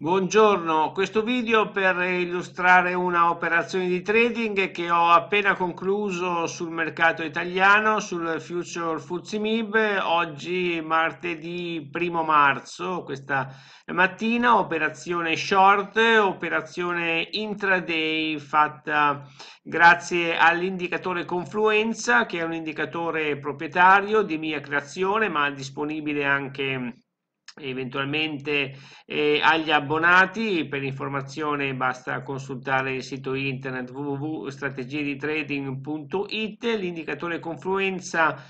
Buongiorno, questo video per illustrare una operazione di trading che ho appena concluso sul mercato italiano, sul future Fuzzi Mib, oggi martedì 1 marzo, questa mattina, operazione short, operazione intraday fatta grazie all'indicatore Confluenza che è un indicatore proprietario di mia creazione ma disponibile anche eventualmente eh, agli abbonati. Per informazione basta consultare il sito internet www.strategieditrading.it. L'indicatore confluenza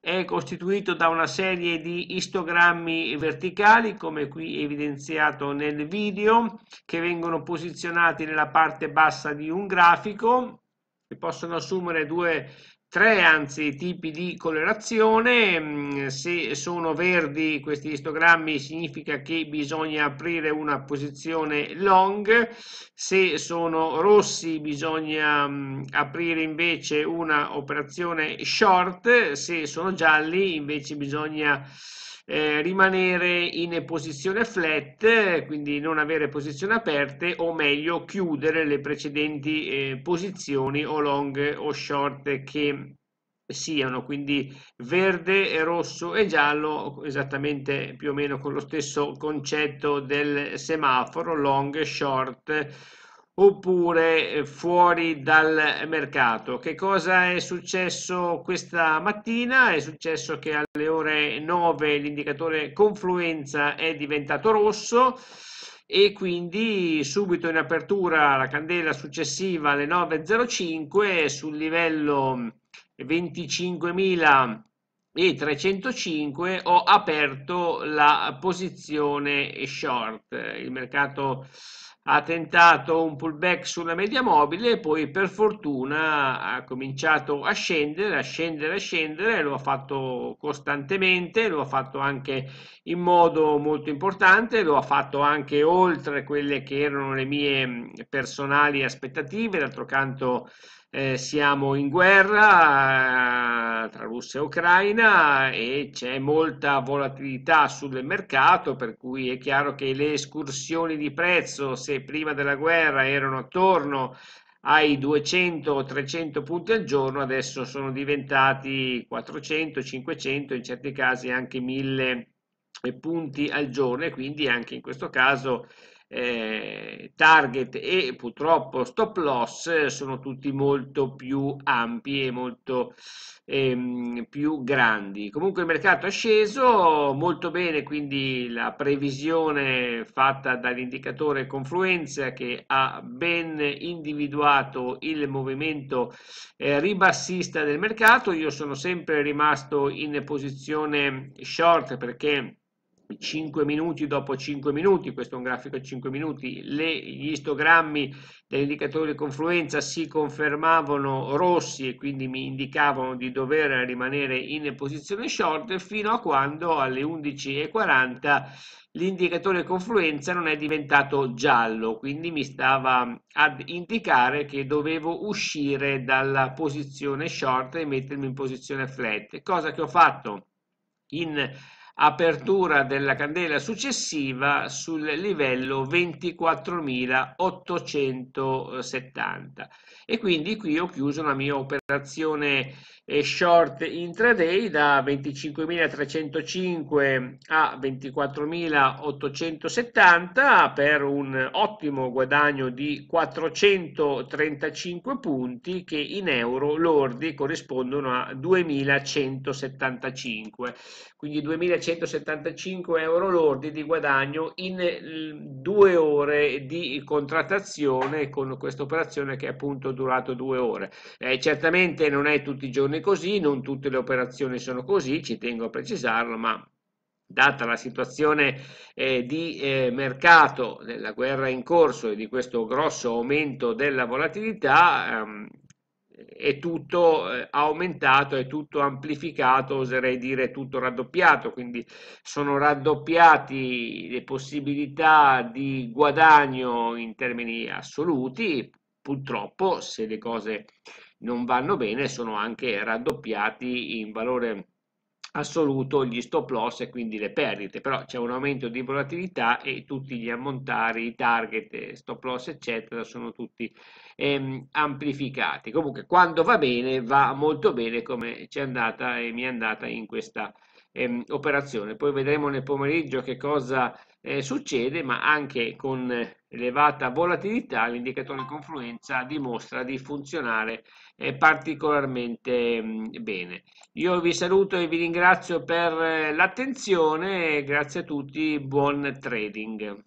è costituito da una serie di istogrammi verticali, come qui evidenziato nel video, che vengono posizionati nella parte bassa di un grafico e possono assumere due tre anzi tipi di colorazione, mm, se sono verdi questi istogrammi significa che bisogna aprire una posizione long, se sono rossi bisogna mm, aprire invece una operazione short, se sono gialli invece bisogna eh, rimanere in posizione flat, quindi non avere posizioni aperte o meglio chiudere le precedenti eh, posizioni o long o short che siano, quindi verde, rosso e giallo, esattamente più o meno con lo stesso concetto del semaforo long, short oppure eh, fuori dal mercato. Che cosa è successo questa mattina? È successo che alle ore 9 l'indicatore confluenza è diventato rosso e quindi subito in apertura la candela successiva alle 9.05 sul livello 25.305 ho aperto la posizione short il mercato ha tentato un pullback sulla media mobile e poi per fortuna ha cominciato a scendere, a scendere, a scendere, lo ha fatto costantemente, lo ha fatto anche in modo molto importante, lo ha fatto anche oltre quelle che erano le mie personali aspettative, d'altro canto eh, siamo in guerra eh, tra Russia e Ucraina e c'è molta volatilità sul mercato, per cui è chiaro che le escursioni di prezzo, se prima della guerra erano attorno ai 200 o 300 punti al giorno, adesso sono diventati 400, 500, in certi casi anche 1000 punti al giorno e quindi anche in questo caso eh, target e purtroppo stop loss sono tutti molto più ampi e molto ehm, più grandi. Comunque il mercato è sceso molto bene, quindi la previsione fatta dall'indicatore confluenza che ha ben individuato il movimento eh, ribassista del mercato. Io sono sempre rimasto in posizione short perché 5 minuti dopo 5 minuti, questo è un grafico di 5 minuti, le, gli istogrammi degli indicatori di confluenza si confermavano rossi e quindi mi indicavano di dover rimanere in posizione short fino a quando alle 11.40 l'indicatore di confluenza non è diventato giallo, quindi mi stava ad indicare che dovevo uscire dalla posizione short e mettermi in posizione flat, cosa che ho fatto in apertura della candela successiva sul livello 24.870 e quindi qui ho chiuso la mia operazione eh, short intraday da 25.305 a 24.870 per un ottimo guadagno di 435 punti che in euro lordi corrispondono a 2.175 quindi 2175 375 euro lordi di guadagno in eh, due ore di contrattazione con questa operazione che è appunto durato due ore. Eh, certamente non è tutti i giorni così, non tutte le operazioni sono così, ci tengo a precisarlo, ma data la situazione eh, di eh, mercato della guerra in corso e di questo grosso aumento della volatilità, ehm, è tutto eh, aumentato, è tutto amplificato, oserei dire tutto raddoppiato, quindi sono raddoppiati le possibilità di guadagno in termini assoluti, purtroppo se le cose non vanno bene sono anche raddoppiati in valore assoluto gli stop loss e quindi le perdite, però c'è un aumento di volatilità e tutti gli ammontari, i target, eh, stop loss eccetera sono tutti ehm, amplificati. Comunque quando va bene va molto bene come ci è andata e mi è andata in questa ehm, operazione. Poi vedremo nel pomeriggio che cosa eh, succede, ma anche con elevata volatilità l'indicatore confluenza dimostra di funzionare eh, particolarmente mh, bene. Io vi saluto e vi ringrazio per eh, l'attenzione, grazie a tutti, buon trading.